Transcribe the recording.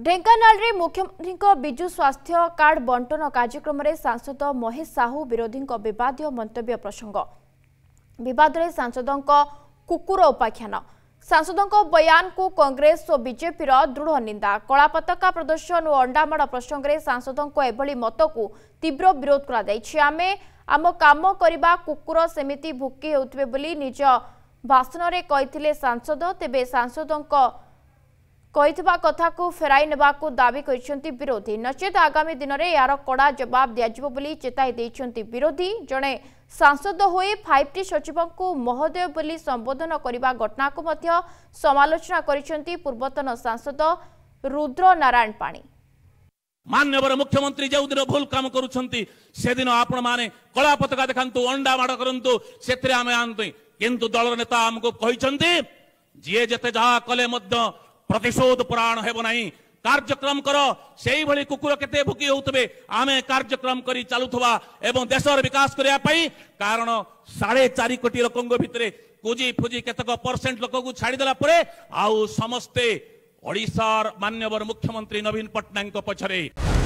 ଢେଙ୍କାନାଳରେ ମୁଖ୍ୟମନ୍ତ୍ରୀଙ୍କ ବିଜୁ ସ୍ୱାସ୍ଥ୍ୟ କାର୍ଡ ବଣ୍ଟନ କାର୍ଯ୍ୟକ୍ରମରେ ସାଂସଦ ମହେଶ ସାହୁ ବିରୋଧୀଙ୍କ ବିବାଦୀୟ ମନ୍ତବ୍ୟ ପ୍ରସଙ୍ଗ ବିବାଦରେ ସାଂସଦଙ୍କ କୁକୁର ଉପାଖ୍ୟାନ ସାଂସଦଙ୍କ ବୟାନକୁ କଂଗ୍ରେସ ଓ ବିଜେପିର ଦୃଢ଼ ନିନ୍ଦା କଳାପତାକା ପ୍ରଦର୍ଶନ ଓ ଅଣ୍ଡାମାଡ଼ ପ୍ରସଙ୍ଗରେ ସାଂସଦଙ୍କ ଏଭଳି ମତକୁ ତୀବ୍ର ବିରୋଧ କରାଯାଇଛି ଆମେ ଆମ କାମ କରିବା କୁକୁର ସେମିତି ଭୁକି ହେଉଥିବେ ବୋଲି ନିଜ ଭାଷଣରେ କହିଥିଲେ ସାଂସଦ ତେବେ ସାଂସଦଙ୍କ କହିଥିବା କଥାକୁ ଫେରାଇ ନେବାକୁ ଦାବି କରିଛନ୍ତି ବିରୋଧୀ ନଚେତ ଆଗାମୀ ଦିନରେ ଏହାର କଡ଼ା ଜବାବ ଦିଆଯିବ ବୋଲି ଚେତାଇ ଦେଇଛନ୍ତି ବିରୋଧୀ ଜଣେ ସାଂସଦ ହୋଇ ଫାଇଭ୍ ଟି ସଚିବଙ୍କୁ ମହୋଦୟ ବୋଲି ସମ୍ବୋଧନ କରିବା ଘଟଣାକୁ ମଧ୍ୟ ସମାଲୋଚନା କରିଛନ୍ତି ପୂର୍ବତନ ସାଂସଦ ରୁଦ୍ର ନାରାୟଣ ପାଣି ମାନ୍ୟବର ମୁଖ୍ୟମନ୍ତ୍ରୀ ଯେଉଁଦିନ ଭୁଲ କାମ କରୁଛନ୍ତି ସେଦିନ ଆପଣମାନେ କଳା ପତାକା ଦେଖାନ୍ତୁ ଅଣ୍ଡା ମାଡ଼ କରନ୍ତୁ ସେଥିରେ ଆମେ ଆଣନ୍ତି କିନ୍ତୁ ଦଳର ନେତା ଆମକୁ କହିଛନ୍ତି ଯିଏ ଯେତେ ଯାହା କଲେ ମଧ୍ୟ ପ୍ରତିଶୋଧ ପୁରାଣ ହେବ ନାହିଁ କାର୍ଯ୍ୟକ୍ରମ କର ସେଇଭଳି କୁକୁର କେତେ ଭୋଗୀ ହଉଥିବେ ଆମେ କାର୍ଯ୍ୟକ୍ରମ କରି ଚାଲୁଥିବା ଏବଂ ଦେଶର ବିକାଶ କରିବା ପାଇଁ କାରଣ ସାଢେ ଚାରି କୋଟି ଲୋକଙ୍କ ଭିତରେ କୁଜି ଫୁଜି କେତେକ ପରସେଣ୍ଟ ଲୋକଙ୍କୁ ଛାଡିଦେଲା ପରେ ଆଉ ସମସ୍ତେ ଓଡ଼ିଶାର ମାନ୍ୟବର ମୁଖ୍ୟମନ୍ତ୍ରୀ ନବୀନ ପଟ୍ଟନାୟକଙ୍କ ପଛରେ